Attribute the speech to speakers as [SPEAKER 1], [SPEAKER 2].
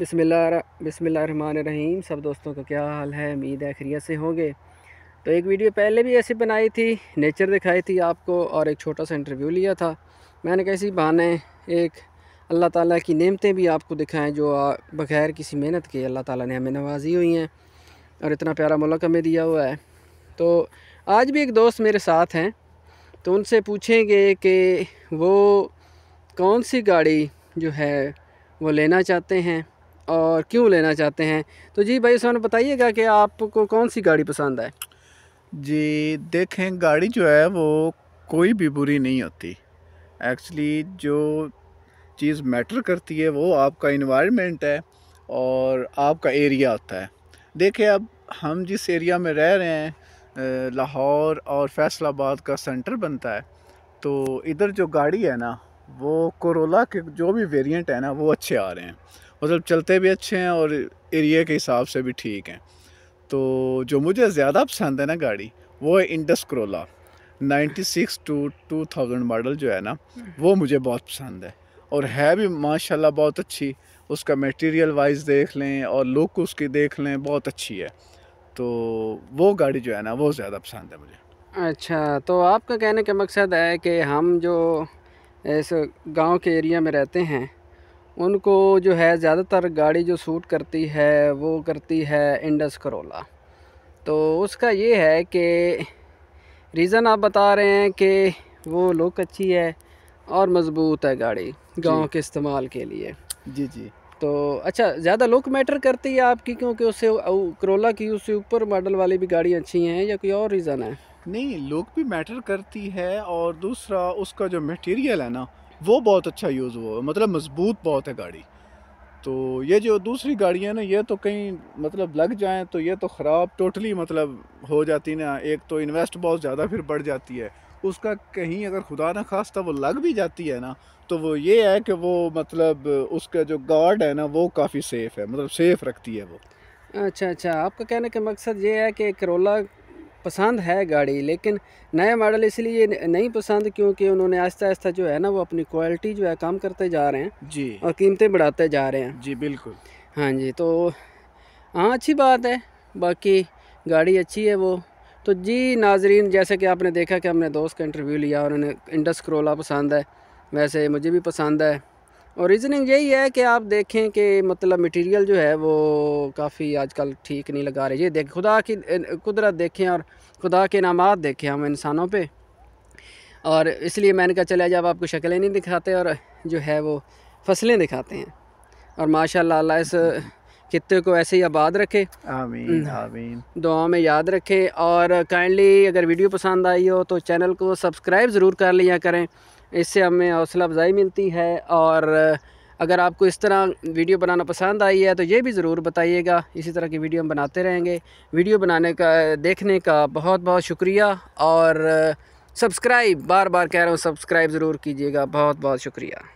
[SPEAKER 1] बसमिल रहीम सब दोस्तों का क्या हाल है उम्मीद है खैरियत से होंगे तो एक वीडियो पहले भी ऐसी बनाई थी नेचर दिखाई थी आपको और एक छोटा सा इंटरव्यू लिया था मैंने कैसी बहाने एक अल्लाह ताला की नेमतें भी आपको दिखाएं जो बग़ैर किसी मेहनत के अल्लाह ताला ने हमें नवाजी हुई हैं और इतना प्यारा मुल्क हमें दिया हुआ है तो आज भी एक दोस्त मेरे साथ हैं तो उनसे पूछेंगे कि वो कौन सी गाड़ी जो है वो लेना चाहते हैं और क्यों लेना चाहते हैं तो जी भाई उसमें बताइएगा कि आपको कौन सी गाड़ी पसंद है
[SPEAKER 2] जी देखें गाड़ी जो है वो कोई भी बुरी नहीं होती एक्चुअली जो चीज़ मैटर करती है वो आपका इन्वायरमेंट है और आपका एरिया होता है देखिए अब हम जिस एरिया में रह रहे हैं लाहौर और फैसलाबाद का सेंटर बनता है तो इधर जो गाड़ी है ना वो कोरोला के जो भी वेरिएंट है ना वो अच्छे आ रहे हैं मतलब चलते भी अच्छे हैं और एरिया के हिसाब से भी ठीक हैं तो जो मुझे ज़्यादा पसंद है ना गाड़ी वो है Indus Corolla six two two thousand model जो है ना वो मुझे बहुत पसंद है और है भी माशाल्लाह बहुत अच्छी उसका मटेरियल वाइज देख लें और लुक उसकी देख लें बहुत अच्छी है तो वो गाड़ी जो है ना वो ज़्यादा पसंद है मुझे
[SPEAKER 1] अच्छा तो आपका कहने का मकसद है कि हम जो इस गांव के एरिया में रहते हैं उनको जो है ज़्यादातर गाड़ी जो सूट करती है वो करती है इंडस करोला तो उसका ये है कि रीज़न आप बता रहे हैं कि वो लुक अच्छी है और मज़बूत है गाड़ी गांव के इस्तेमाल के लिए जी जी तो अच्छा ज़्यादा लुक मैटर करती है आपकी क्योंकि उससे करोला की उससे ऊपर मॉडल वाली भी गाड़ियाँ
[SPEAKER 2] अच्छी हैं या कोई और रीज़न है नहीं लुक भी मैटर करती है और दूसरा उसका जो मटेरियल है ना वो बहुत अच्छा यूज़ हुआ मतलब मज़बूत बहुत है गाड़ी तो ये जो दूसरी गाड़ियाँ ना ये तो कहीं मतलब लग जाएँ तो ये तो ख़राब टोटली मतलब हो जाती ना एक तो इन्वेस्ट बहुत ज़्यादा फिर बढ़ जाती है उसका कहीं अगर खुदा ना था वो लग भी जाती है ना तो वो ये है कि वो मतलब उसका जो गार्ड है ना वो काफ़ी सेफ़ है मतलब सेफ़ रखती है वो
[SPEAKER 1] अच्छा अच्छा आपका कहने का मकसद ये है कि करोला पसंद है गाड़ी लेकिन नए मॉडल इसलिए नहीं पसंद क्योंकि उन्होंने आहिस्ता आहिस्ता जो है ना वो अपनी क्वालिटी जो है कम करते जा रहे हैं जी और कीमतें बढ़ाते जा रहे हैं जी बिल्कुल हाँ जी तो हाँ अच्छी बात है बाकी गाड़ी अच्छी है वो तो जी नाजरीन जैसे कि आपने देखा कि हमने दोस्त का इंटरव्यू लिया उन्होंने इंडस करोला पसंद है वैसे मुझे भी पसंद है और रीज़निंग यही है कि आप देखें कि मतलब मटेरियल जो है वो काफ़ी आजकल ठीक नहीं लगा रहे ये देख खुदा की कुदरत देखें और खुदा के इनाम देखें हम इंसानों पे और इसलिए मैंने कहा चला जब आपको शक्लें नहीं दिखाते और जो है वो फसलें दिखाते हैं और माशाल्लाह इस खत्े को ऐसे ही आबाद रखे आमीन हम्म। आमीन दुआ में याद रखे और काइंडली अगर वीडियो पसंद आई हो तो चैनल को सब्सक्राइब ज़रूर कर लिया करें इससे हमें हौसला अफजाई मिलती है और अगर आपको इस तरह वीडियो बनाना पसंद आई है तो ये भी ज़रूर बताइएगा इसी तरह की वीडियो हम बनाते रहेंगे वीडियो बनाने का देखने का बहुत बहुत शुक्रिया और सब्सक्राइब बार बार कह रहा हूँ सब्सक्राइब ज़रूर कीजिएगा बहुत बहुत शुक्रिया